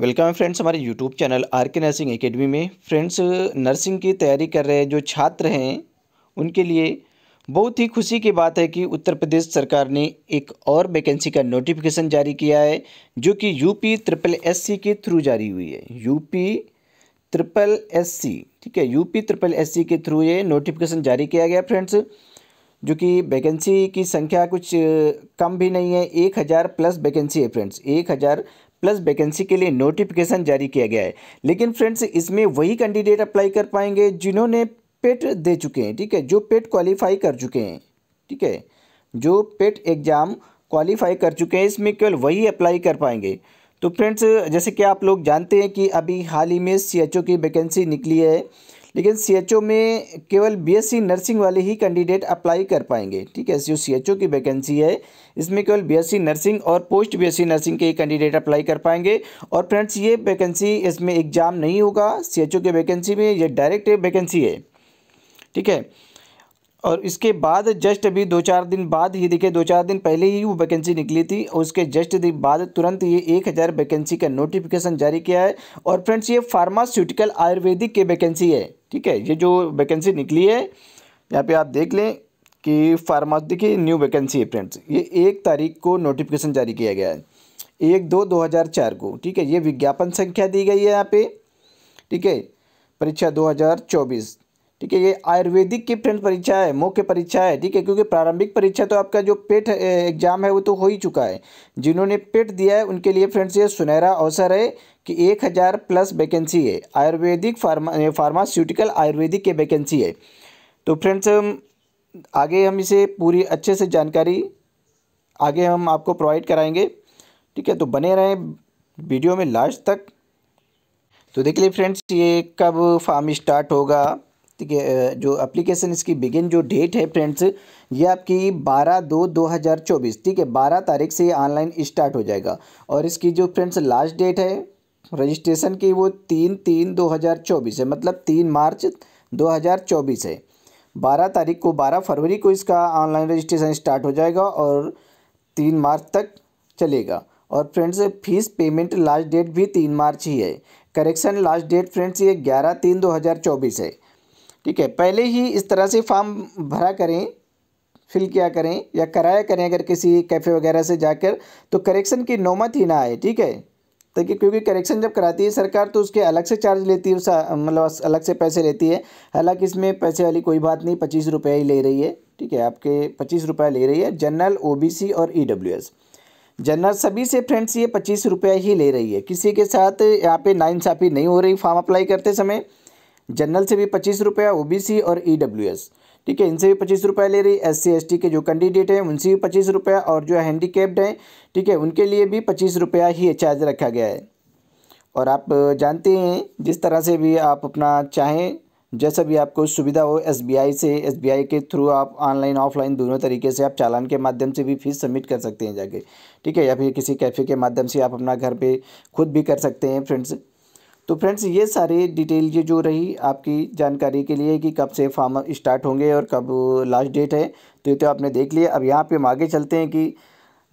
welcome है friends हमारे YouTube channel R K nursing academy में फ्रेंड्स नर्सिंग की तैयारी कर रहे जो छात्र हैं उनके लिए बहुत ही खुशी की बात है कि उत्तर प्रदेश सरकार ने एक और वैकेंसी का नोटिफिकेशन जारी किया है जो कि यूपी ट्रिपल एससी के थ्रू जारी हुई है यूपी ट्रिपल एससी ठीक है यूपी ट्रिपल एससी के थ्रू ये नोटिफिकेशन जारी किया गया फ्रेंड्स जो कि वैकेंसी की संख्या कुछ कम भी नहीं है एक हज़ार प्लस वैकेंसी है फ्रेंड्स एक हज़ार प्लस वैकेंसी के लिए नोटिफिकेशन जारी किया गया है लेकिन फ्रेंड्स इसमें वही कैंडिडेट अप्लाई कर पाएंगे जिन्होंने पेट दे चुके हैं ठीक है जो पेट क्वालिफाई कर चुके हैं ठीक है जो पेट एग्ज़ाम क्वालिफाई कर चुके हैं इसमें केवल वही अप्लाई कर पाएंगे तो फ्रेंड्स जैसे कि आप लोग जानते हैं कि अभी हाल ही में सी की वैकेंसी निकली है लेकिन सीएचओ में केवल बीएससी नर्सिंग वाले ही कैंडिडेट अप्लाई कर पाएंगे ठीक है जो सीएचओ की वैकेंसी है इसमें केवल बीएससी नर्सिंग और पोस्ट बीएससी नर्सिंग के ही कैंडिडेट अप्लाई कर पाएंगे और फ्रेंड्स ये वैकेंसी इसमें एग्जाम नहीं होगा सीएचओ के वैकेंसी में ये डायरेक्ट वैकेंसी है ठीक है और इसके बाद जस्ट अभी दो चार दिन बाद ही देखिए दो चार दिन पहले ही वो वैकेंसी निकली थी और उसके जस्ट बाद तुरंत ये एक हज़ार वैकेंसी का नोटिफिकेशन जारी किया है और फ्रेंड्स ये फार्मास्यूटिकल आयुर्वेदिक के वैकेंसी है ठीक है ये जो वैकेंसी निकली है यहाँ पे आप देख लें कि फार्मा देखिए न्यू वैकेंसी है फ्रेंड्स ये एक तारीख को नोटिफिकेशन जारी किया गया है एक दो दो हज़ार चार को ठीक है ये विज्ञापन संख्या दी गई है यहाँ पे ठीक है परीक्षा दो हज़ार चौबीस ठीक है ये आयुर्वेदिक की फ्रेंड परीक्षा है मुख्य परीक्षा है ठीक है क्योंकि प्रारंभिक परीक्षा तो आपका जो पेट एग्जाम है वो तो हो ही चुका है जिन्होंने पेट दिया है उनके लिए फ्रेंड्स ये सुनहरा अवसर है कि एक हज़ार प्लस वैकेंसी है आयुर्वेदिक फार्मा फार्मास्यूटिकल आयुर्वेदिक के वैकेंसी है तो फ्रेंड्स आगे हम इसे पूरी अच्छे से जानकारी आगे हम आपको प्रोवाइड कराएंगे ठीक है तो बने रहें वीडियो में लास्ट तक तो देख लीजिए फ्रेंड्स ये कब फार्म स्टार्ट होगा जो एप्लीकेशन इसकी बिगिन जो डेट है फ्रेंड्स ये आपकी बारह दो दो हज़ार चौबीस ठीक है बारह तारीख से ये ऑनलाइन स्टार्ट हो जाएगा और इसकी जो फ्रेंड्स लास्ट डेट है रजिस्ट्रेशन की वो तीन तीन दो हज़ार चौबीस है मतलब तीन मार्च दो हज़ार चौबीस है बारह तारीख को बारह फरवरी को इसका ऑनलाइन रजिस्ट्रेशन स्टार्ट हो जाएगा और तीन मार्च तक चलेगा और friends fees payment last date भी तीन मार्च ही है करेक्शन लास्ट डेट फ्रेंड्स ये ग्यारह तीन दो हज़ार चौबीस है ठीक है पहले ही इस तरह से फॉर्म भरा करें फिल किया करें या कराया करें अगर किसी कैफ़े वगैरह से जाकर तो करेक्शन की नौमत ही ना आए ठीक है ताकि क्योंकि करेक्शन जब कराती है सरकार तो उसके अलग से चार्ज लेती है उस मतलब अलग से पैसे लेती है हालांकि इसमें पैसे वाली कोई बात नहीं पच्चीस रुपये ही ले रही है ठीक है आपके पच्चीस रुपये ले रही है जनरल ओ और ई जनरल सभी से फ्रेंड्स ये पच्चीस रुपये ही ले रही है किसी के साथ यहाँ पे नाइंसाफ़ी नहीं हो रही फॉर्म अप्लाई करते समय जनरल से भी पच्चीस रुपया ओ और ई e ठीक है इनसे भी पच्चीस रुपया ले रही एस सी के जो कैंडिडेट हैं उनसे भी पच्चीस रुपया और जो हैंडीकेप्ड हैं ठीक है उनके लिए भी पच्चीस रुपया ही चार्ज रखा गया है और आप जानते हैं जिस तरह से भी आप अपना चाहें जैसा भी आपको सुविधा हो एसबीआई से एसबीआई के थ्रू आप ऑनलाइन ऑफलाइन दोनों तरीके से आप चालान के माध्यम से भी फीस सबमिट कर सकते हैं जाके ठीक है या फिर किसी कैफ़े के माध्यम से आप अपना घर पे खुद भी कर सकते हैं फ्रेंड्स तो फ्रेंड्स ये सारे डिटेल ये जो रही आपकी जानकारी के लिए कि कब से फार्म स्टार्ट होंगे और कब लास्ट डेट है तो ये तो आपने देख लिया अब यहाँ पे हम आगे चलते हैं कि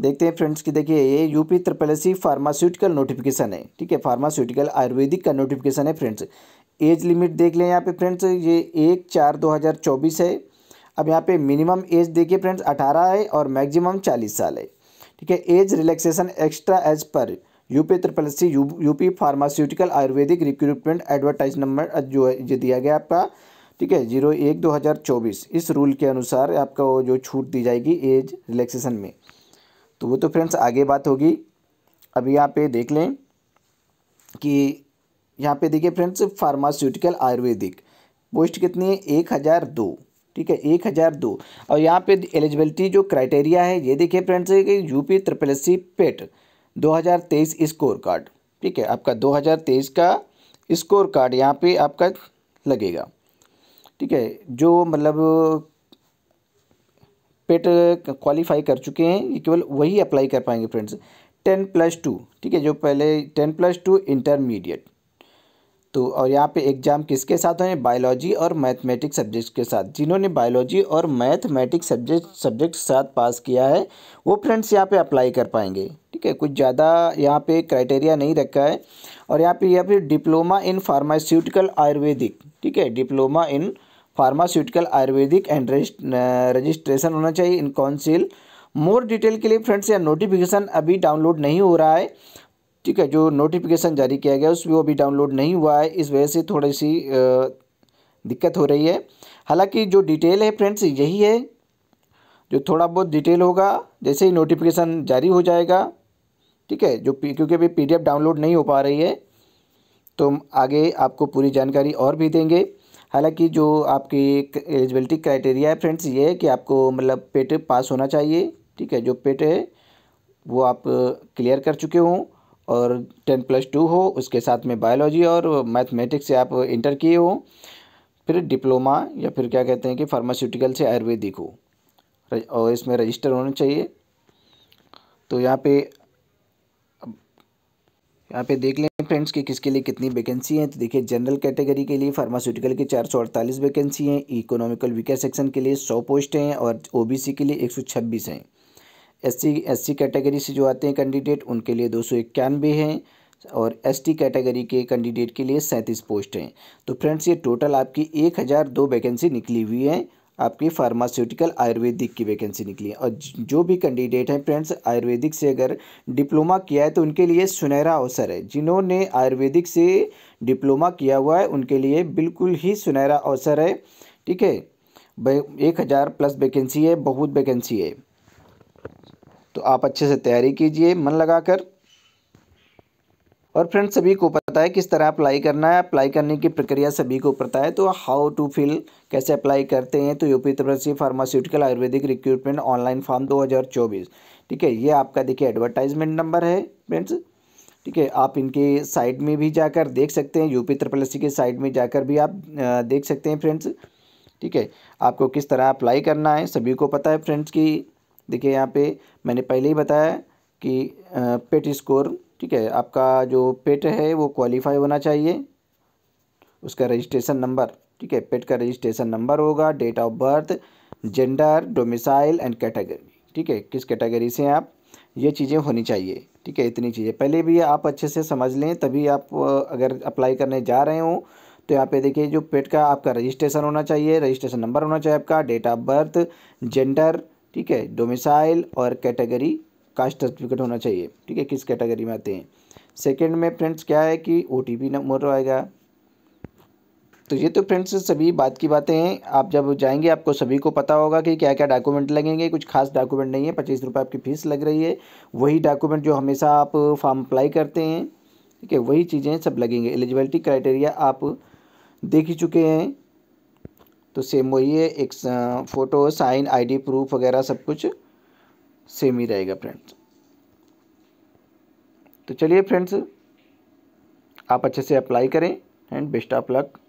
देखते हैं फ्रेंड्स कि देखिए ये UP triple S pharmaceutical notification है ठीक है फार्मास्यूटिकल आयुर्वेदिक का नोटिफिकेशन है फ्रेंड्स एज लिमिट देख लें यहाँ पर फ्रेंड्स ये एक चार दो हज़ार चौबीस है अब यहाँ पर मिनिमम एज देखिए फ्रेंड्स अठारह है और मैगजिमम चालीस साल है ठीक है एज रिलैक्सेशन एक्स्ट्रा एज पर UP triple C U, UP pharmaceutical Ayurvedic recruitment advertise number जो है ये दिया गया आपका ठीक है जीरो एक दो हज़ार चौबीस इस रूल के अनुसार आपका वो जो छूट दी जाएगी एज रिलैक्सेशन में तो वो तो फ्रेंड्स आगे बात होगी अभी यहाँ पे देख लें कि यहाँ पे देखिए फ्रेंड्स फार्मास्यूटिकल आयुर्वेदिक पोस्ट कितनी है एक हज़ार दो ठीक है एक हज़ार दो और यहाँ पे एलिजिबिलिटी जो क्राइटेरिया है ये देखिए फ्रेंड्स कि UP triple C PET 2023 score card ठीक है आपका 2023 का स्कोर कार्ड यहाँ पे आपका लगेगा ठीक है जो मतलब पेट क्वालिफाई कर चुके हैं ये केवल वही अप्लाई कर पाएंगे फ्रेंड्स टेन प्लस टू ठीक है जो पहले टेन प्लस टू इंटरमीडिएट तो और यहाँ पे एग्ज़ाम किसके साथ होने बायोलॉजी और मैथमेटिक्स सब्जेक्ट्स के साथ जिन्होंने बायोलॉजी और मैथमेटिक्स सब्जेक्ट सब्जेक्ट साथ पास किया है वो फ्रेंड्स यहाँ पे अप्लाई कर पाएंगे ठीक है कुछ ज़्यादा यहाँ पे क्राइटेरिया नहीं रखा है और यहाँ पे या फिर डिप्लोमा इन फार्मास्यूटिकल आयुर्वेदिक ठीक है diploma in pharmaceutical Ayurvedic and registration होना चाहिए इन काउंसिल मोर डिटेल के लिए फ्रेंड्स यह नोटिफिकेशन अभी डाउनलोड नहीं हो रहा है ठीक है जो नोटिफिकेशन जारी किया गया उस वो अभी डाउनलोड नहीं हुआ है इस वजह से थोड़ी सी दिक्कत हो रही है हालांकि जो डिटेल है फ्रेंड्स यही है जो थोड़ा बहुत डिटेल होगा जैसे ही नोटिफिकेशन जारी हो जाएगा ठीक है जो क्योंकि अभी पी डाउनलोड नहीं हो पा रही है तो हम आगे आपको पूरी जानकारी और भी देंगे हालांकि जो आपकी एलिजिबिलिटी क्राइटेरिया है फ्रेंड्स ये है कि आपको मतलब पेट पास होना चाहिए ठीक है जो पेट है वो आप क्लियर कर चुके हों और टेन प्लस टू हो उसके साथ में बायोलॉजी और मैथमेटिक्स से आप इंटर किए हो फिर डिप्लोमा या फिर क्या कहते हैं कि फार्मास्यूटिकल से आयुर्वेदिक हो और इसमें रजिस्टर होना चाहिए तो यहाँ पे यहाँ पे देख लें फ्रेंड्स कि किसके लिए कितनी वैकेंसी हैं तो देखिए जनरल कैटेगरी के लिए फार्मास्यूटिकल की चार सौ अड़तालीस वैकेंसी हैं इकोनॉमिकल वीकर सेक्शन के लिए सौ पोस्ट हैं और ओबीसी के लिए एक सौ छब्बीस हैं एससी एससी कैटेगरी से जो आते हैं कैंडिडेट उनके लिए दो सौ इक्यानवे हैं और एसटी कैटेगरी के कैंडिडेट के लिए सैंतीस पोस्ट हैं तो फ्रेंड्स ये टोटल आपकी एक हज़ार दो वैकेंसी निकली हुई है आपकी फार्मास्यूटिकल आयुर्वेदिक की वैकेंसी निकली है और जो भी कैंडिडेट हैं फ्रेंड्स आयुर्वेदिक से अगर डिप्लोमा किया है तो उनके लिए सुनहरा अवसर है जिन्होंने आयुर्वेदिक से डिप्लोमा किया हुआ है उनके लिए बिल्कुल ही सुनहरा अवसर है ठीक है एक हज़ार प्लस वैकेंसी है बहुत वैकेंसी है तो आप अच्छे से तैयारी कीजिए मन लगाकर और फ्रेंड्स सभी को पता है किस तरह अप्लाई करना है अप्लाई करने की प्रक्रिया सभी को पता है तो हाउ टू फिल कैसे अप्लाई करते हैं तो यूपी उत्तर pharmaceutical Ayurvedic recruitment online form 2024 ठीक है ये आपका देखिए एडवर्टाइजमेंट नंबर है फ्रेंड्स ठीक है आप इनके साइट में भी जाकर देख सकते हैं यूपी उत्तर की साइट में जाकर भी आप देख सकते हैं फ्रेंड्स ठीक है आपको किस तरह अप्लाई करना है सभी को पता है फ्रेंड्स की देखिए यहाँ पे मैंने पहले ही बताया कि पेट स्कोर ठीक है आपका जो पेट है वो क्वालिफाई होना चाहिए उसका रजिस्ट्रेशन नंबर ठीक है पेट का रजिस्ट्रेशन नंबर होगा date of birth gender domicile and category ठीक है किस कैटेगरी से आप ये चीज़ें होनी चाहिए ठीक है इतनी चीज़ें पहले भी आप अच्छे से समझ लें तभी आप अगर अप्लाई करने जा रहे हो तो यहाँ पे देखिए जो पेट का आपका रजिस्ट्रेशन होना चाहिए रजिस्ट्रेशन नंबर होना चाहिए आपका डेट ऑफ बर्थ जेंडर ठीक है डोमिसाइल और कैटेगरी कास्ट सर्टिफिकेट होना चाहिए ठीक है किस कैटेगरी में आते हैं सेकेंड में फ्रेंड्स क्या है कि ओ टी पी नंबर आएगा तो ये तो फ्रेंड्स सभी बात की बातें हैं आप जब जाएंगे आपको सभी को पता होगा कि क्या क्या डॉक्यूमेंट लगेंगे कुछ खास डॉक्यूमेंट नहीं है पच्चीस रुपये आपकी फ़ीस लग रही है वही डॉक्यूमेंट जो हमेशा आप फॉर्म अप्लाई करते हैं ठीक है वही चीज़ें सब लगेंगे एलिजिबिलिटी क्राइटेरिया आप देख ही चुके हैं तो सेम वही है एक फ़ोटो साइन आईडी प्रूफ वगैरह सब कुछ सेम ही रहेगा फ्रेंड्स तो चलिए फ्रेंड्स आप अच्छे से अप्लाई करें एंड बेस्ट ऑफ लक